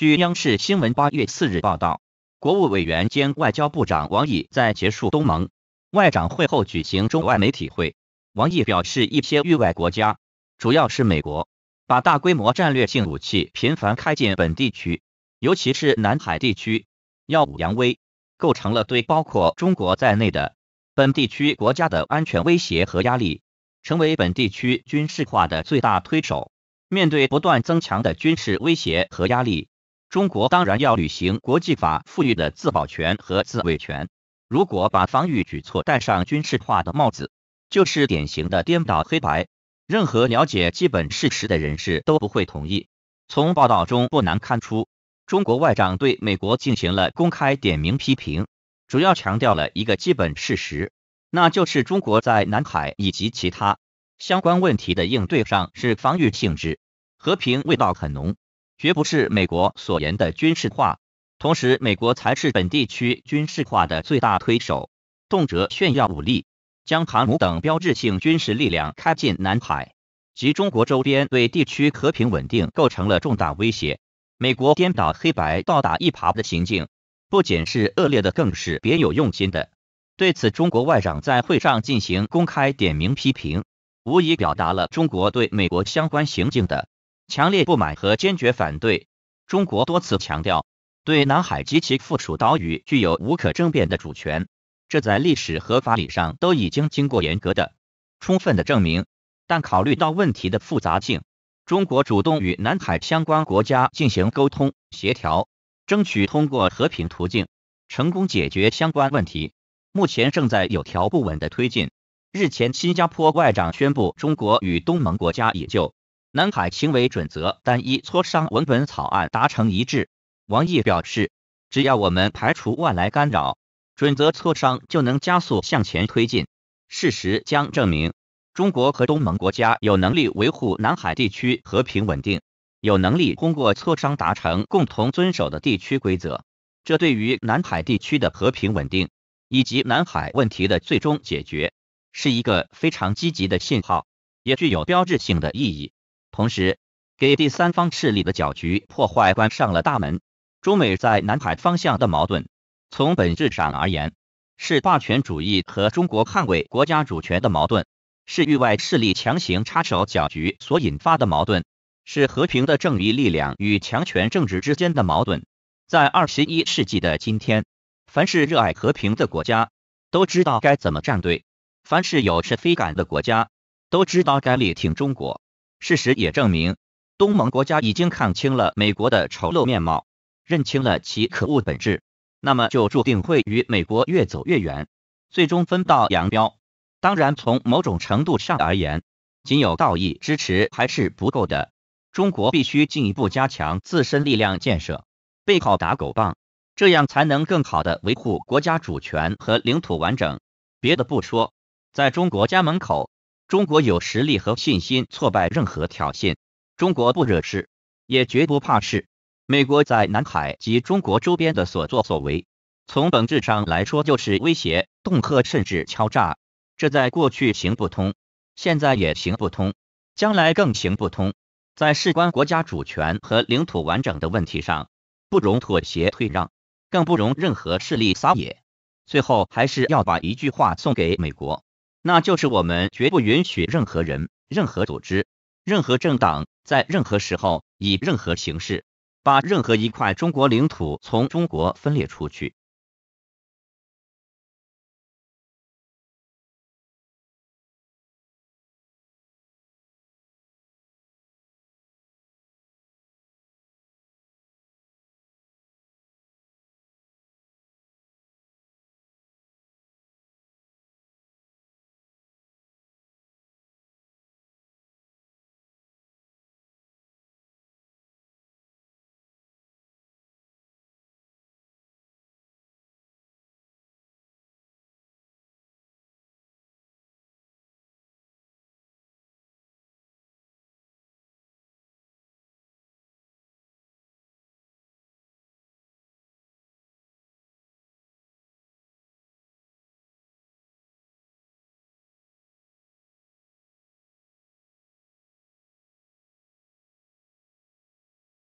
据央视新闻八月四日报道，国务委员兼外交部长王毅在结束东盟外长会后举行中外媒体会。王毅表示，一些域外国家，主要是美国，把大规模战略性武器频繁开进本地区，尤其是南海地区，耀武扬威，构成了对包括中国在内的本地区国家的安全威胁和压力，成为本地区军事化的最大推手。面对不断增强的军事威胁和压力，中国当然要履行国际法赋予的自保权和自卫权。如果把防御举措戴上军事化的帽子，就是典型的颠倒黑白。任何了解基本事实的人士都不会同意。从报道中不难看出，中国外长对美国进行了公开点名批评，主要强调了一个基本事实，那就是中国在南海以及其他相关问题的应对上是防御性质，和平味道很浓。绝不是美国所言的军事化，同时，美国才是本地区军事化的最大推手，动辄炫耀武力，将航母等标志性军事力量开进南海及中国周边，对地区和平稳定构成了重大威胁。美国颠倒黑白、倒打一耙的行径，不仅是恶劣的，更是别有用心的。对此，中国外长在会上进行公开点名批评，无疑表达了中国对美国相关行径的。强烈不满和坚决反对。中国多次强调，对南海及其附属岛屿具有无可争辩的主权，这在历史和法理上都已经经过严格的、充分的证明。但考虑到问题的复杂性，中国主动与南海相关国家进行沟通协调，争取通过和平途径成功解决相关问题，目前正在有条不紊的推进。日前，新加坡外长宣布，中国与东盟国家已就。南海行为准则单一磋商文本草案达成一致，王毅表示，只要我们排除外来干扰，准则磋商就能加速向前推进。事实将证明，中国和东盟国家有能力维护南海地区和平稳定，有能力通过磋商达成共同遵守的地区规则。这对于南海地区的和平稳定以及南海问题的最终解决，是一个非常积极的信号，也具有标志性的意义。同时，给第三方势力的搅局、破坏关上了大门。中美在南海方向的矛盾，从本质上而言，是霸权主义和中国捍卫国家主权的矛盾，是域外势力强行插手搅局所引发的矛盾，是和平的正义力量与强权政治之间的矛盾。在二十一世纪的今天，凡是热爱和平的国家都知道该怎么站队；凡是有是非感的国家都知道该力挺中国。事实也证明，东盟国家已经看清了美国的丑陋面貌，认清了其可恶本质，那么就注定会与美国越走越远，最终分道扬镳。当然，从某种程度上而言，仅有道义支持还是不够的，中国必须进一步加强自身力量建设，背靠打狗棒，这样才能更好的维护国家主权和领土完整。别的不说，在中国家门口。中国有实力和信心挫败任何挑衅。中国不惹事，也绝不怕事。美国在南海及中国周边的所作所为，从本质上来说就是威胁、恫吓甚至敲诈。这在过去行不通，现在也行不通，将来更行不通。在事关国家主权和领土完整的问题上，不容妥协退让，更不容任何势力撒野。最后，还是要把一句话送给美国。那就是我们绝不允许任何人、任何组织、任何政党在任何时候以任何形式把任何一块中国领土从中国分裂出去。